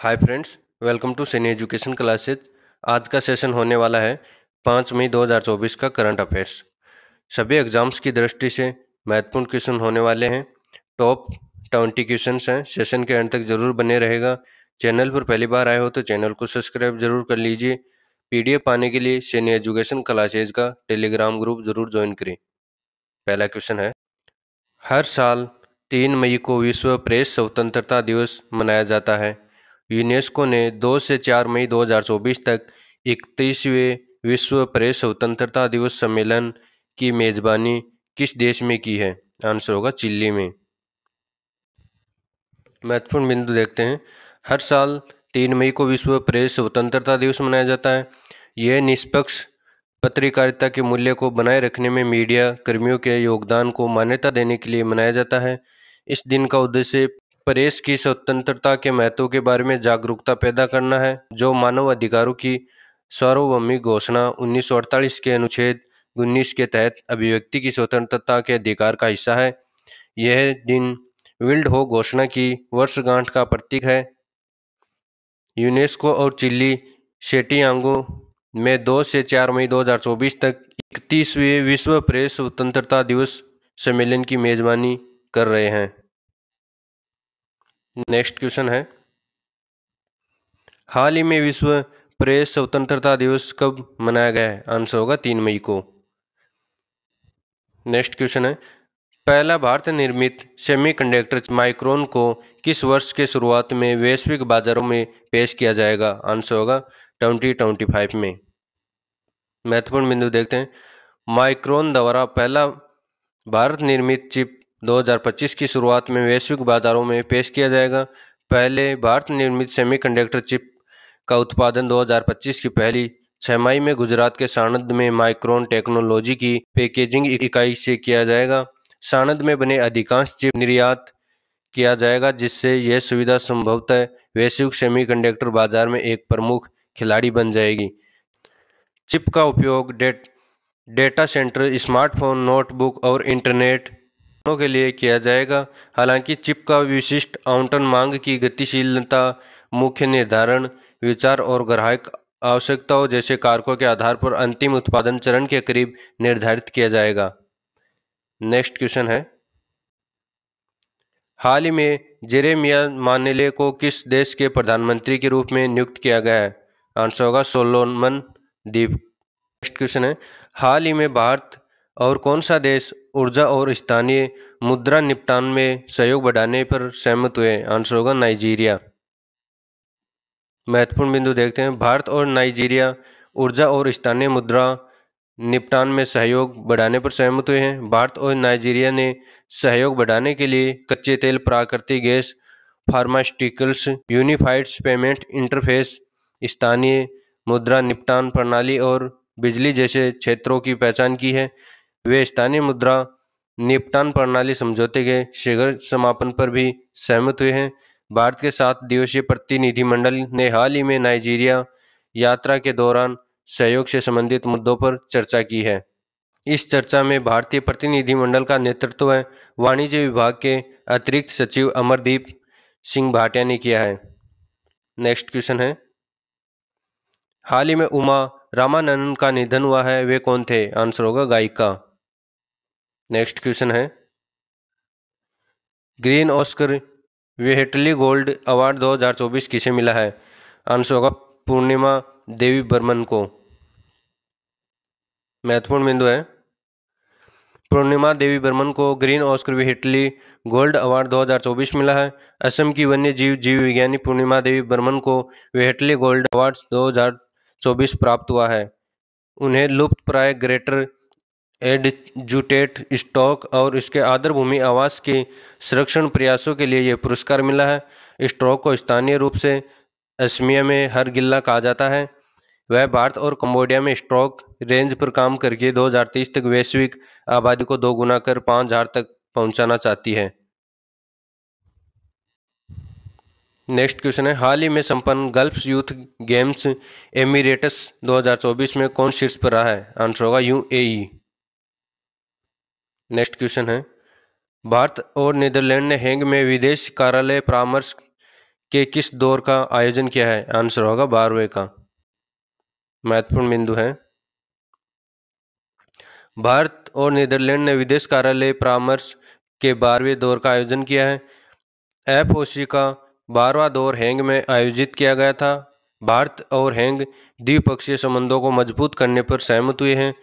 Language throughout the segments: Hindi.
hi friends welcome to Saini education classes आज का सेशन होने वाला है पाँच मई 2024 का करंट अफेयर्स सभी एग्जाम्स की दृष्टि से महत्वपूर्ण क्वेश्चन होने वाले हैं टॉप ट्वेंटी क्वेश्चन हैं सेशन के एंड तक जरूर बने रहेगा चैनल पर पहली बार आए हो तो चैनल को सब्सक्राइब जरूर कर लीजिए पी पाने के लिए सीनी एजुकेशन क्लासेज का टेलीग्राम ग्रुप जरूर ज्वाइन करें पहला क्वेश्चन है हर साल तीन मई को विश्व प्रेस स्वतंत्रता दिवस मनाया जाता है यूनेस्को ने 2 से 4 मई 2024 तक इकतीसवें विश्व प्रेस स्वतंत्रता दिवस सम्मेलन की मेज़बानी किस देश में की है आंसर होगा चिल्ली में महत्वपूर्ण बिंदु देखते हैं हर साल तीन मई को विश्व प्रेस स्वतंत्रता दिवस मनाया जाता है यह निष्पक्ष पत्रकारिता के मूल्य को बनाए रखने में मीडिया कर्मियों के योगदान को मान्यता देने के लिए मनाया जाता है इस दिन का उद्देश्य प्रेस की स्वतंत्रता के महत्व के बारे में जागरूकता पैदा करना है जो मानव अधिकारों की सार्वभौमिक घोषणा 1948 के अनुच्छेद उन्नीस के तहत अभिव्यक्ति की स्वतंत्रता के अधिकार का हिस्सा है यह दिन विल्ड हो घोषणा की वर्षगांठ का प्रतीक है यूनेस्को और चिल्ली शेटियांगो में दो से चार मई 2024 तक इकतीसवें विश्व प्रेस स्वतंत्रता दिवस सम्मेलन की मेजबानी कर रहे हैं नेक्स्ट क्वेश्चन है हाल ही में विश्व प्रेस स्वतंत्रता दिवस कब मनाया गया है आंसर होगा तीन मई को नेक्स्ट क्वेश्चन है पहला भारत निर्मित सेमीकंडक्टर माइक्रोन को किस वर्ष के शुरुआत में वैश्विक बाजारों में पेश किया जाएगा आंसर होगा ट्वेंटी ट्वेंटी फाइव में महत्वपूर्ण बिंदु देखते हैं माइक्रोन द्वारा पहला भारत निर्मित चिप 2025 की शुरुआत में वैश्विक बाजारों में पेश किया जाएगा पहले भारत निर्मित सेमीकंडक्टर चिप का उत्पादन 2025 की पहली छमाही में गुजरात के सानंद में माइक्रोन टेक्नोलॉजी की पैकेजिंग इकाई से किया जाएगा सानंद में बने अधिकांश चिप निर्यात किया जाएगा जिससे यह सुविधा संभवतः वैश्विक सेमीकंडक्टर बाजार में एक प्रमुख खिलाड़ी बन जाएगी चिप का उपयोग डेट डेटा सेंटर स्मार्टफोन नोटबुक और इंटरनेट घटकों के लिए किया जाएगा हालांकि चिप का विशिष्ट आवंटन मांग की गतिशीलता मुख्य निर्धारण विचार और ग्राहक आवश्यकताओं जैसे कारकों के आधार पर अंतिम उत्पादन चरण के करीब निर्धारित किया जाएगा नेक्स्ट क्वेश्चन है हाल ही में जेरेमिया मानेले को किस देश के प्रधानमंत्री के रूप में नियुक्त किया गया है आंसर होगा सोलोमन द्वीप नेक्स्ट क्वेश्चन है हाल ही में भारत और कौन सा देश ऊर्जा और स्थानीय मुद्रा निपटान में सहयोग बढ़ाने पर सहमत हुए आंसर होगा नाइजीरिया महत्वपूर्ण बिंदु देखते हैं भारत और नाइजीरिया ऊर्जा और स्थानीय मुद्रा निपटान में सहयोग बढ़ाने पर सहमत हुए हैं भारत और नाइजीरिया ने सहयोग बढ़ाने के लिए कच्चे तेल प्राकृतिक gas pharmaceuticals unified payment interface स्थानीय मुद्रा निपटान प्रणाली और बिजली जैसे क्षेत्रों की पहचान की है वे स्थानीय मुद्रा निपटान प्रणाली समझौते के शीघ्र समापन पर भी सहमत हुए हैं भारत के सात दिवसीय प्रतिनिधिमंडल ने हाल ही में नाइजीरिया यात्रा के दौरान सहयोग से संबंधित मुद्दों पर चर्चा की है इस चर्चा में भारतीय प्रतिनिधिमंडल का नेतृत्व वाणिज्य विभाग के अतिरिक्त सचिव अमरदीप सिंह भाटिया ने किया है नेक्स्ट क्वेश्चन है हाल ही में उमा रामानंदन का निधन हुआ है वे कौन थे आंसर होगा गायिका नेक्स्ट क्वेश्चन है Green Oscar Whitley Gold Award 2024 किसे मिला है आंसर होगा पूर्णिमा देवी बर्मन को महत्वपूर्ण बिंदु है पूर्णिमा देवी बर्मन को Green Oscar Whitley Gold Award 2024 मिला है असम की वन्य जीव जीव विज्ञानी पूर्णिमा देवी बर्मन को वेहटली गोल्ड अवार्ड 2024 प्राप्त हुआ है उन्हें लुप्त प्राय ग्रेटर एडजुटेट स्टॉक और इसके आदर भूमि आवास के संरक्षण प्रयासों के लिए यह पुरस्कार मिला है स्टॉक को स्थानीय रूप से असमिया में हर गिल्ला कहा जाता है वह भारत और कंबोडिया में स्ट्रोक रेंज पर काम करके 2030 तक वैश्विक आबादी को दो गुना कर पाँच हज़ार तक पहुंचाना चाहती है नेक्स्ट क्वेश्चन है हाल ही में संपन्न गल्फ यूथ गेम्स एमिरेट्स 2024 में कौन शीर्ष पर रहा है आंसर होगा यूएई नेक्स्ट क्वेश्चन है भारत और नीदरलैंड ने हेंग में विदेश कार्यालय परामर्श के किस दौर का आयोजन किया है आंसर होगा बारहवें का महत्वपूर्ण बिंदु है भारत और नीदरलैंड ने विदेश कार्यालय परामर्श के बारहवें दौर का आयोजन किया है एफ का बारहवा दौर हेंग में आयोजित किया गया था भारत और हेंग द्विपक्षीय संबंधों को मजबूत करने पर सहमत हुए हैं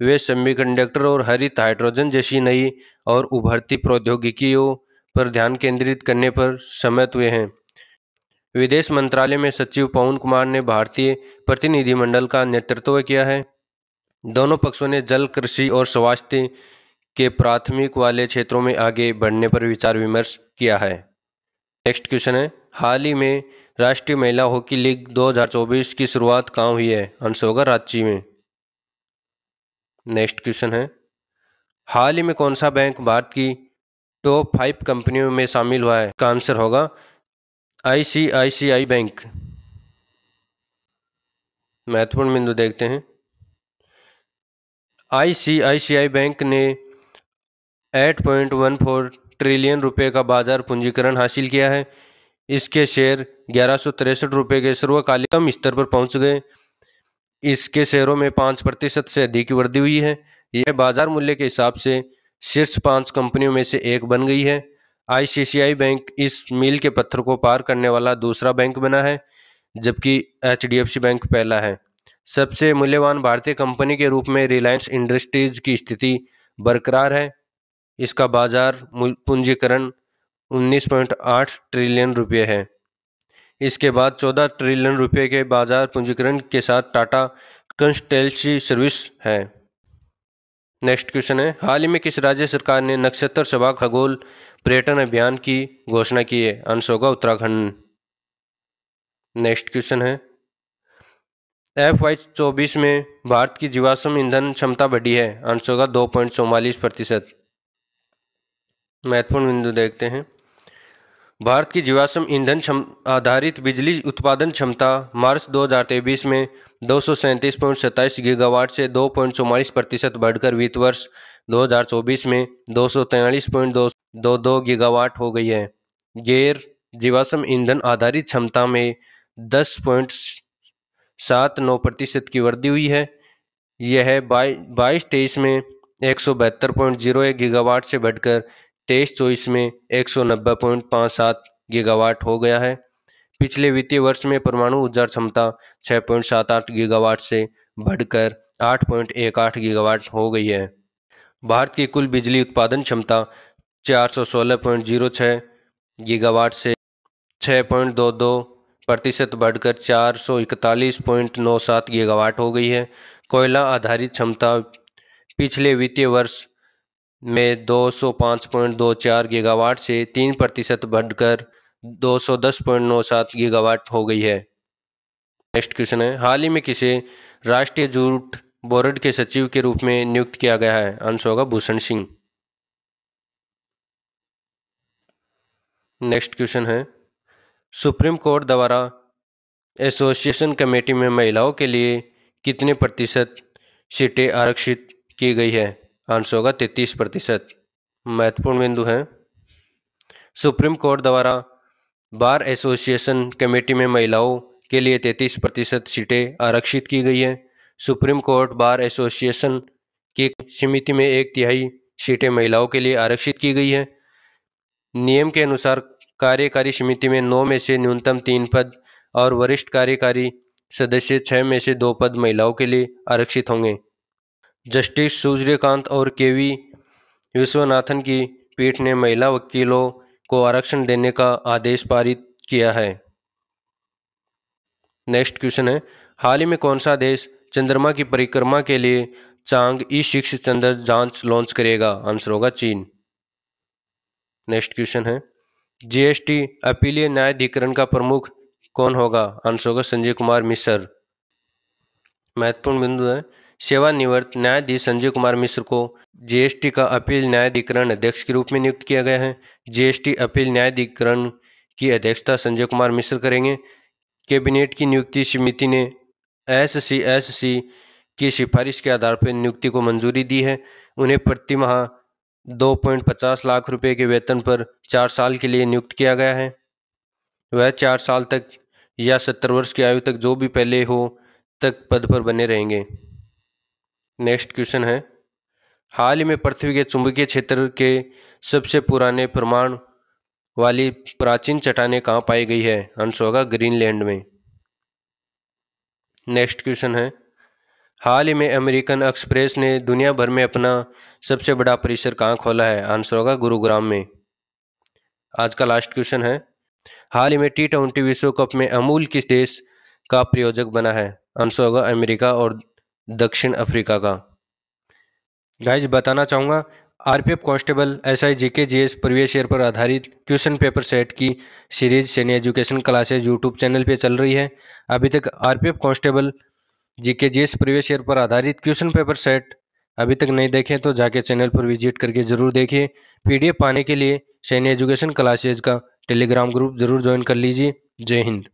वे सेमीकंडक्टर और हरित हाइड्रोजन जैसी नई और उभरती प्रौद्योगिकियों पर ध्यान केंद्रित करने पर सहमत हुए हैं विदेश मंत्रालय में सचिव पवन कुमार ने भारतीय प्रतिनिधिमंडल का नेतृत्व किया है दोनों पक्षों ने जल कृषि और स्वास्थ्य के प्राथमिक वाले क्षेत्रों में आगे बढ़ने पर विचार विमर्श किया है नेक्स्ट क्वेश्चन है हाल ही में राष्ट्रीय महिला हॉकी लीग 2024 की शुरुआत कहाँ हुई है आंसर होगा रांची में नेक्स्ट क्वेश्चन है हाल ही में कौन सा बैंक भारत की टॉप फाइव कंपनियों में शामिल हुआ है का आंसर होगा आईसीआईसीआई बैंक महत्वपूर्ण बिंदु देखते हैं आईसीआईसीआई बैंक ने 8.14 ट्रिलियन रुपए का बाजार पूंजीकरण हासिल किया है इसके शेयर ग्यारह सौ तिरसठ रुपये के सर्वकालिकम स्तर पर पहुंच गए इसके शेयरों में पाँच प्रतिशत से अधिक की वृद्धि हुई है यह बाजार मूल्य के हिसाब से शीर्ष पाँच कंपनियों में से एक बन गई है आईसीसीआई बैंक इस मील के पत्थर को पार करने वाला दूसरा बैंक बना है जबकि एचडीएफसी बैंक पहला है सबसे मूल्यवान भारतीय कंपनी के रूप में रिलायंस इंडस्ट्रीज की स्थिति बरकरार है इसका बाजार पूंजीकरण 19.8 ट्रिलियन रुपये है इसके बाद 14 ट्रिलियन रुपए के बाजार पूंजीकरण के साथ टाटा कंस्टेलसी सर्विस है नेक्स्ट क्वेश्चन है हाल ही में किस राज्य सरकार ने नक्षत्र सभा खगोल पर्यटन अभियान की घोषणा की है अंश होगा उत्तराखंड नेक्स्ट क्वेश्चन है एफ वाई चौबीस में भारत की जीवाश्म ईंधन क्षमता बढ़ी है अंश होगा दो पॉइंट चौवालीस प्रतिशत महत्वपूर्ण बिंदु देखते हैं भारत की जीवाश्म ईंधन आधारित बिजली उत्पादन क्षमता मार्च 2023 में दो गीगावाट से दो प्रतिशत बढ़कर वित्त वर्ष 2024 में दो गीगावाट हो गई है गैर जीवाश्म ईंधन आधारित क्षमता में दस पॉइंट सात नौ प्रतिशत की वृद्धि हुई है यह बाईस तेईस में एक सौ बहत्तर पॉइंट जीरो एक गीगावाट से बढ़कर तेईस चौबीस में एक सौ नब्बे पॉइंट पाँच सात गीगावाट हो गया है पिछले वित्तीय वर्ष में परमाणु ऊर्जा क्षमता छः पॉइंट सात आठ गीगावाट से बढ़कर आठ पॉइंट एक आठ गीगावाट हो गई है भारत की कुल बिजली उत्पादन क्षमता चार सौ सोलह पॉइंट जीरो छः गीगावाट से छः पॉइंट दो दो प्रतिशत बढ़कर चार सौ इकतालीस पॉइंट नौ सात गीगावाट हो गई है कोयला आधारित क्षमता पिछले वित्तीय वर्ष में 205.24 गीगावाट से तीन प्रतिशत बढ़कर 210.97 गीगावाट हो गई है नेक्स्ट क्वेश्चन है हाल ही में किसे राष्ट्रीय जूट बोर्ड के सचिव के रूप में नियुक्त किया गया है आंसर होगा भूषण सिंह नेक्स्ट क्वेश्चन है सुप्रीम कोर्ट द्वारा एसोसिएशन कमेटी में महिलाओं के लिए कितने प्रतिशत सीटें आरक्षित की गई है आंसर होगा तैतीस प्रतिशत महत्वपूर्ण बिंदु हैं सुप्रीम कोर्ट द्वारा बार एसोसिएशन कमेटी में महिलाओं के लिए तैतीस प्रतिशत सीटें आरक्षित की गई हैं सुप्रीम कोर्ट बार एसोसिएशन की समिति में एक तिहाई सीटें महिलाओं के लिए आरक्षित की गई हैं नियम के अनुसार कार्यकारी समिति में नौ में से न्यूनतम तीन पद और वरिष्ठ कार्यकारी सदस्य छः में से दो पद महिलाओं के लिए आरक्षित होंगे जस्टिस सूर्यकांत और केवी विश्वनाथन की पीठ ने महिला वकीलों को आरक्षण देने का आदेश पारित किया है नेक्स्ट क्वेश्चन है हाल ही में कौन सा देश चंद्रमा की परिक्रमा के लिए चांग ई शिक्ष चंद्र जांच लॉन्च करेगा आंसर होगा चीन नेक्स्ट क्वेश्चन है जीएसटी अपीलीय न्यायाधिकरण का प्रमुख कौन होगा आंसर होगा संजय कुमार मिश्र महत्वपूर्ण बिंदु है सेवानिवृत्त न्यायाधीश संजय कुमार मिश्र को जीएसटी का अपील न्यायाधिकरण अध्यक्ष के रूप में नियुक्त किया गया है जीएसटी अपील न्यायाधिकरण की अध्यक्षता संजय कुमार मिश्र करेंगे कैबिनेट की नियुक्ति समिति ने एस सी एस सी की सिफारिश के आधार पर नियुक्ति को मंजूरी दी है उन्हें प्रति माह दो पॉइंट पचास लाख रुपए के वेतन पर चार साल के लिए नियुक्त किया गया है वह चार साल तक या सत्तर वर्ष की आयु तक जो भी पहले हो तक पद पर बने रहेंगे नेक्स्ट क्वेश्चन है हाल ही में पृथ्वी के चुंबकीय क्षेत्र के सबसे पुराने प्रमाण वाली प्राचीन चट्टाने कहाँ पाई गई है आंसर होगा ग्रीनलैंड में नेक्स्ट क्वेश्चन है हाल ही में अमेरिकन एक्सप्रेस ने दुनिया भर में अपना सबसे बड़ा परिसर कहाँ खोला है आंसर होगा गुरुग्राम में आज का लास्ट क्वेश्चन है हाल ही में टी ट्वेंटी विश्व कप में अमूल किस देश का प्रयोजक बना है आंसर होगा अमेरिका और दक्षिण अफ्रीका का गाइज बताना चाहूँगा RPF constable SI GK GS previous year पर आधारित क्वेश्चन पेपर सेट की series Saini education classes YouTube channel पे चल रही है अभी तक RPF constable GK GS previous year पर आधारित क्वेश्चन पेपर सेट अभी तक नहीं देखें तो जाके चैनल पर विजिट करके जरूर देखिए पीडीएफ पाने के लिए सैन्य एजुकेशन क्लासेज का टेलीग्राम ग्रुप जरूर ज्वाइन कर लीजिए जय हिंद